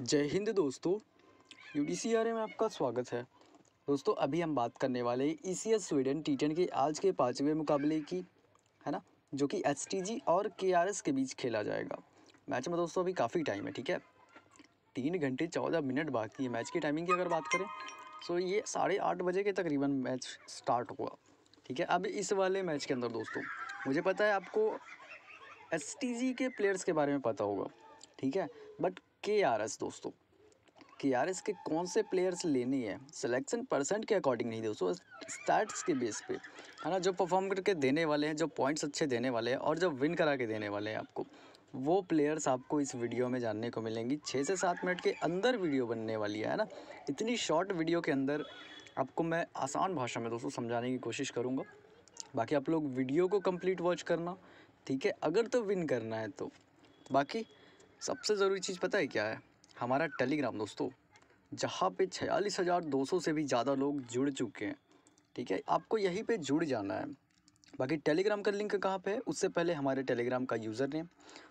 जय हिंद दोस्तों you D C are में आपका स्वागत है दोस्तों अभी हम बात करने वाले हैं E C S Sweden T के आज के पाँचवें मुकाबले की है ना जो कि एस टी जी और के आर एस के बीच खेला जाएगा मैच में दोस्तों अभी काफ़ी टाइम है ठीक है तीन घंटे चौदह मिनट बाकी है मैच की टाइमिंग की अगर बात करें तो ये साढ़े आठ बजे के तकरीबन मैच स्टार्ट हुआ ठीक है अब इस वाले मैच के अंदर दोस्तों मुझे पता है आपको एस के प्लेयर्स के बारे में पता होगा ठीक है बट के आर एस दोस्तों के आर एस के कौन से प्लेयर्स लेनी है सिलेक्शन परसेंट के अकॉर्डिंग नहीं दोस्तों स्टार्ट्स के बेस पे है ना जो परफॉर्म करके देने वाले हैं जो पॉइंट्स अच्छे देने वाले हैं और जो विन करा के देने वाले हैं आपको वो प्लेयर्स आपको इस वीडियो में जानने को मिलेंगी छः से सात मिनट के अंदर वीडियो बनने वाली है ना इतनी शॉर्ट वीडियो के अंदर आपको मैं आसान भाषा में दोस्तों समझाने की कोशिश करूँगा बाकी आप लोग वीडियो को कम्प्लीट वॉच करना ठीक है अगर तो विन करना है तो बाकी सबसे ज़रूरी चीज़ पता है क्या है हमारा टेलीग्राम दोस्तों जहाँ पे छियालीस हज़ार दो सौ से भी ज़्यादा लोग जुड़ चुके हैं ठीक है आपको यहीं पे जुड़ जाना है बाकी टेलीग्राम का लिंक कहाँ पे है उससे पहले हमारे टेलीग्राम का यूज़र नेम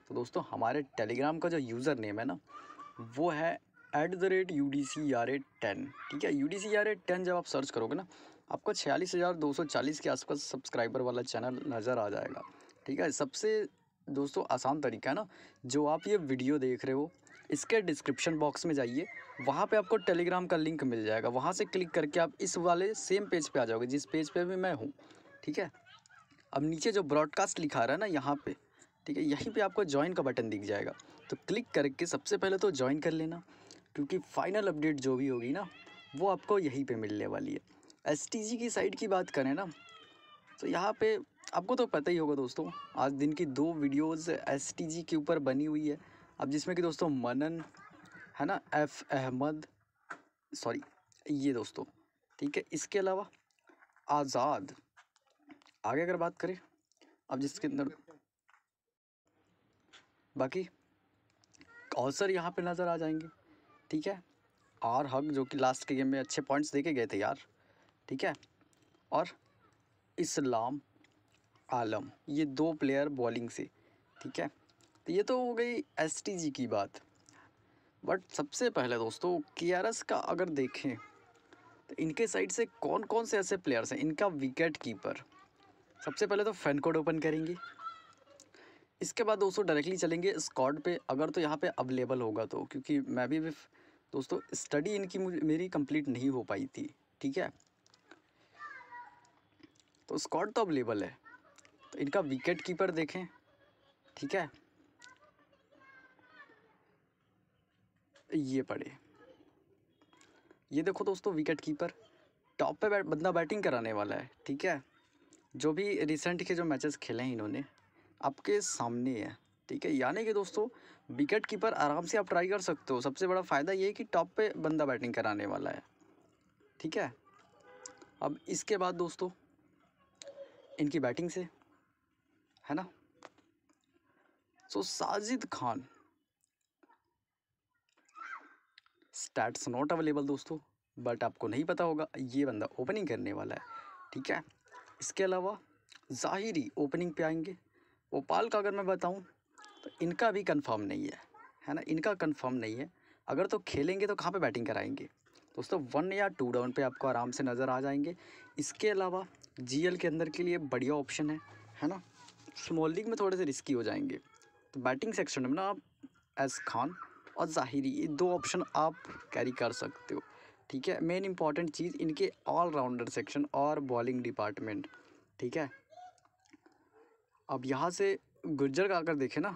तो दोस्तों हमारे टेलीग्राम का जो यूज़र नेम है ना वो है at the rate U D C R A ten ठीक है U D C R A ten जब आप सर्च करोगे ना आपको छियालीस हज़ार दो सौ चालीस के आसपास सब्सक्राइबर वाला चैनल नज़र आ जाएगा ठीक है सबसे दोस्तों आसान तरीका है ना जो आप ये वीडियो देख रहे हो इसके डिस्क्रिप्शन बॉक्स में जाइए वहाँ पे आपको टेलीग्राम का लिंक मिल जाएगा वहाँ से क्लिक करके आप इस वाले सेम पेज पे आ जाओगे जिस पेज पे भी मैं हूँ ठीक है अब नीचे जो ब्रॉडकास्ट लिखा रहा है ना यहाँ पे ठीक है यहीं पे आपको ज्वाइन का बटन दिख जाएगा तो क्लिक करके सबसे पहले तो ज्वाइन कर लेना क्योंकि फाइनल अपडेट जो भी होगी ना वो आपको यहीं पर मिलने वाली है एस की साइड की बात करें ना तो यहाँ पर आपको तो पता ही होगा दोस्तों आज दिन की दो वीडियोस एस के ऊपर बनी हुई है अब जिसमें कि दोस्तों मनन है ना एफ अहमद सॉरी ये दोस्तों ठीक है इसके अलावा आज़ाद आगे अगर बात करें अब जिसके अंदर बाकी अवसर यहाँ पे नज़र आ जाएंगे ठीक है आर हक जो कि लास्ट के गेम में अच्छे पॉइंट्स देके गए थे यार ठीक है और इस्लाम आलम ये दो प्लेयर बॉलिंग से ठीक है तो ये तो हो गई एस की बात बट सबसे पहले दोस्तों के का अगर देखें तो इनके साइड से कौन कौन से ऐसे प्लेयर्स हैं इनका विकेट कीपर सबसे पहले तो फैन कोड ओपन करेंगे इसके बाद दोस्तों डायरेक्टली चलेंगे स्कॉड पे अगर तो यहाँ पे अवेलेबल होगा तो क्योंकि मैं भी दोस्तों स्टडी इनकी मेरी कंप्लीट नहीं हो पाई थी ठीक है तो स्कॉट तो अवेलेबल है तो इनका विकेट कीपर देखें ठीक है ये पड़े ये देखो दोस्तों विकेट कीपर टॉप पे बैट बंदा बैटिंग कराने वाला है ठीक है जो भी रिसेंट के जो मैचेस खेले हैं इन्होंने आपके सामने है ठीक है यानी कि दोस्तों विकेट कीपर आराम से आप ट्राई कर सकते हो सबसे बड़ा फ़ायदा ये है कि टॉप पे बंदा बैटिंग कराने वाला है ठीक है अब इसके बाद दोस्तों इनकी बैटिंग से है ना so so, Sajid Khan stats not available दोस्तों बट आपको नहीं पता होगा ये बंदा ओपनिंग करने वाला है ठीक है इसके अलावा ज़ाहिरी ओपनिंग पे आएंगे ओपाल का अगर मैं बताऊं तो इनका भी कंफर्म नहीं है है ना इनका कंफर्म नहीं है अगर तो खेलेंगे तो कहाँ पे बैटिंग कराएंगे दोस्तों वन या टू डाउन पे आपको आराम से नज़र आ जाएंगे इसके अलावा जीएल के अंदर के लिए बढ़िया ऑप्शन है है ना स्मॉल लीग में थोड़े से रिस्की हो जाएंगे तो बैटिंग सेक्शन में ना आप एस खान और ज़ाहिरी ये दो ऑप्शन आप कैरी कर सकते हो ठीक है मेन इंपॉर्टेंट चीज़ इनके ऑलराउंडर सेक्शन और बॉलिंग डिपार्टमेंट ठीक है अब यहाँ से गुर्जर का आकर देखें ना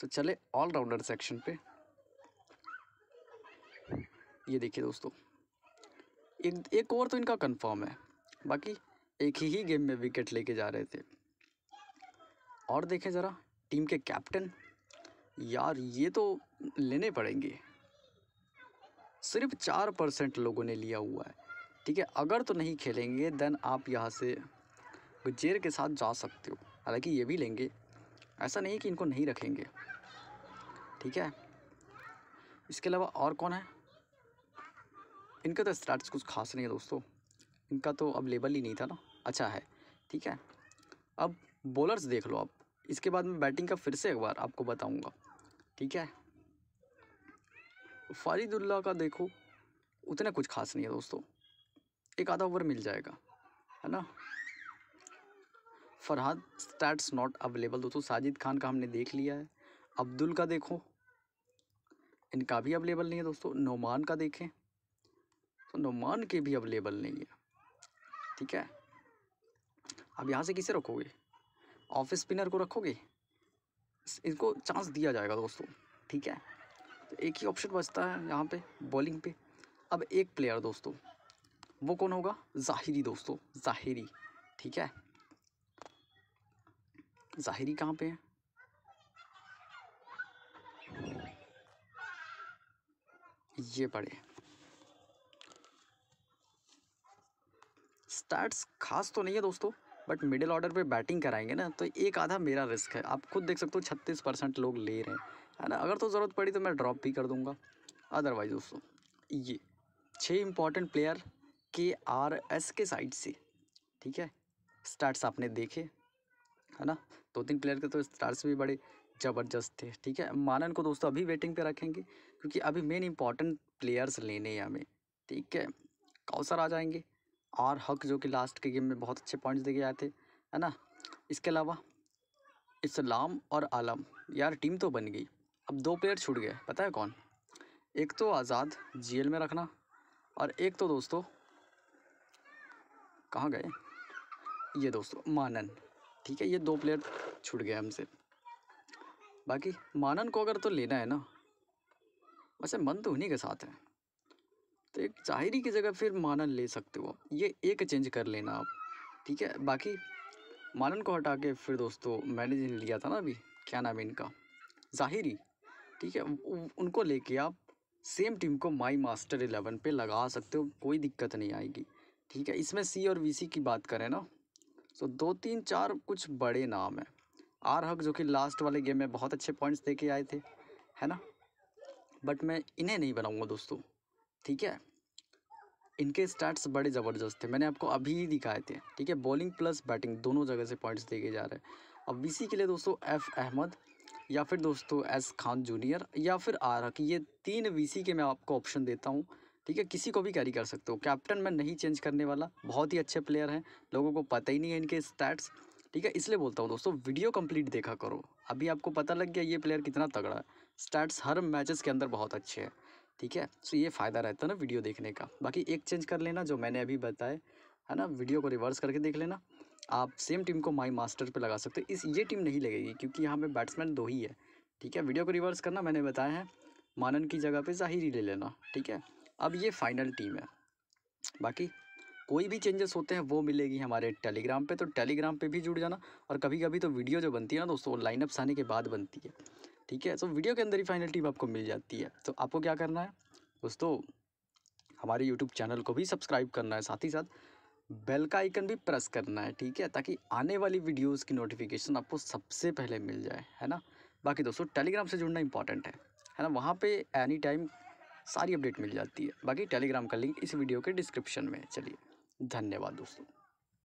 तो चले ऑलराउंडर सेक्शन पे ये देखिए दोस्तों एक एक ओवर तो इनका कंफर्म है बाकी एक ही गेम में विकेट लेके जा रहे थे और देखें ज़रा टीम के कैप्टन यार ये तो लेने पड़ेंगे सिर्फ चार परसेंट लोगों ने लिया हुआ है ठीक है अगर तो नहीं खेलेंगे देन आप यहाँ से गुजेर के साथ जा सकते हो हालांकि ये भी लेंगे ऐसा नहीं कि इनको नहीं रखेंगे ठीक है इसके अलावा और कौन है इनका तो स्टार्ट कुछ खास नहीं है दोस्तों इनका तो अब लेबल ही नहीं था ना अच्छा है ठीक है अब बॉलर्स देख लो आप इसके बाद मैं बैटिंग का फिर से एक बार आपको बताऊंगा ठीक है फ़रीदुल्ला का देखो उतना कुछ खास नहीं है दोस्तों एक आधा ओवर मिल जाएगा है ना फरहाद स्टैट्स नॉट अवेलेबल दोस्तों साजिद खान का हमने देख लिया है अब्दुल का देखो इनका भी अवेलेबल नहीं है दोस्तों नोमान का देखें तो नोमान के भी अवेलेबल नहीं है ठीक है अब यहाँ से किसे रखोगे ऑफ स्पिनर को रखोगे इनको चांस दिया जाएगा दोस्तों ठीक है तो एक ही ऑप्शन बचता है यहाँ पे बॉलिंग पे अब एक प्लेयर दोस्तों वो कौन होगा ज़ाहिरी दोस्तों ज़ाहिरी ठीक है ज़ाहिरी कहाँ पे है ये पड़े स्टार्ट्स खास तो नहीं है दोस्तों बट मिडिल ऑर्डर पे बैटिंग कराएंगे ना तो एक आधा मेरा रिस्क है आप खुद देख सकते हो छत्तीस परसेंट लोग ले रहे हैं है ना अगर तो ज़रूरत पड़ी तो मैं ड्रॉप भी कर दूंगा अदरवाइज दोस्तों ये छः इंपॉर्टेंट प्लेयर के आर एस के साइड से ठीक है स्टार्ट्स आपने देखे है ना दो तीन प्लेयर के तो स्टार्ट्स भी बड़े ज़बरदस्त थे ठीक है मानन को दोस्तों अभी वेटिंग पर रखेंगे क्योंकि अभी मेन इंपॉर्टेंट प्लेयर्स लेने हैं हमें ठीक है कौसर आ जाएंगे और हक जो कि लास्ट के गेम में बहुत अच्छे पॉइंट्स देखे आए थे है ना इसके अलावा इस्लाम और आलम यार टीम तो बन गई अब दो प्लेयर छूट गए पता है कौन एक तो आज़ाद जेल में रखना और एक तो दोस्तों कहाँ गए ये दोस्तों मानन ठीक है ये दो प्लेयर छूट गए हमसे बाकी मानन को अगर तो लेना है ना वैसे मन तो उन्हीं के साथ है तो एक जाहिरी की जगह फिर मानन ले सकते हो ये एक चेंज कर लेना आप ठीक है बाकी मानन को हटा के फिर दोस्तों मैंने जिन्हें लिया था ना अभी क्या नाम है इनका जाहिरी ठीक है उनको लेके आप सेम टीम को माई मास्टर एलेवन पे लगा सकते हो कोई दिक्कत नहीं आएगी ठीक है इसमें सी और वी की बात करें ना तो दो तीन चार कुछ बड़े नाम हैं आर हक जो कि लास्ट वाले गेम में बहुत अच्छे पॉइंट्स दे के आए थे है ना बट मैं इन्हें नहीं बनाऊँगा दोस्तों ठीक है इनके स्टार्ट बड़े ज़बरदस्त थे मैंने आपको अभी ही दिखाए थे ठीक है बॉलिंग प्लस बैटिंग दोनों जगह से पॉइंट्स देखे जा रहे हैं अब बीसी के लिए दोस्तों एफ़ अहमद या फिर दोस्तों एस खान जूनियर या फिर आरक ये तीन वीसी के मैं आपको ऑप्शन देता हूँ ठीक है किसी को भी कैरी कर सकते हो कैप्टन मैं नहीं चेंज करने वाला बहुत ही अच्छे प्लेयर हैं लोगों को पता ही नहीं है इनके स्टैट्स ठीक है इसलिए बोलता हूँ दोस्तों वीडियो कंप्लीट देखा करो अभी आपको पता लग गया ये प्लेयर कितना तगड़ा है स्टैट्स हर मैचेस के अंदर बहुत अच्छे हैं ठीक है सो तो ये फ़ायदा रहता है ना वीडियो देखने का बाकी एक चेंज कर लेना जो मैंने अभी बताया है ना वीडियो को रिवर्स करके देख लेना आप सेम टीम को माई मास्टर पर लगा सकते हो इस ये टीम नहीं लगेगी क्योंकि यहाँ पर बैट्समैन दो ही है ठीक है वीडियो को रिवर्स करना मैंने बताया है मानन की जगह जाहिर जाहिरी ले लेना ठीक है अब ये फाइनल टीम है बाकी कोई भी चेंजेस होते हैं वो मिलेगी हमारे टेलीग्राम पे तो टेलीग्राम पे भी जुड़ जाना और कभी कभी तो वीडियो जो बनती है ना दोस्तों वो लाइनअप्स आने के बाद बनती है ठीक है सो तो वीडियो के अंदर ही फाइनल टीम आपको मिल जाती है तो आपको क्या करना है दोस्तों हमारे यूट्यूब चैनल को भी सब्सक्राइब करना है साथ ही साथ बेल का आइकन भी प्रेस करना है ठीक है ताकि आने वाली वीडियोस की नोटिफिकेशन आपको सबसे पहले मिल जाए है ना बाकी दोस्तों टेलीग्राम से जुड़ना इंपॉर्टेंट है है ना वहाँ पे एनी टाइम सारी अपडेट मिल जाती है बाकी टेलीग्राम का लिंक इस वीडियो के डिस्क्रिप्शन में चलिए धन्यवाद दोस्तों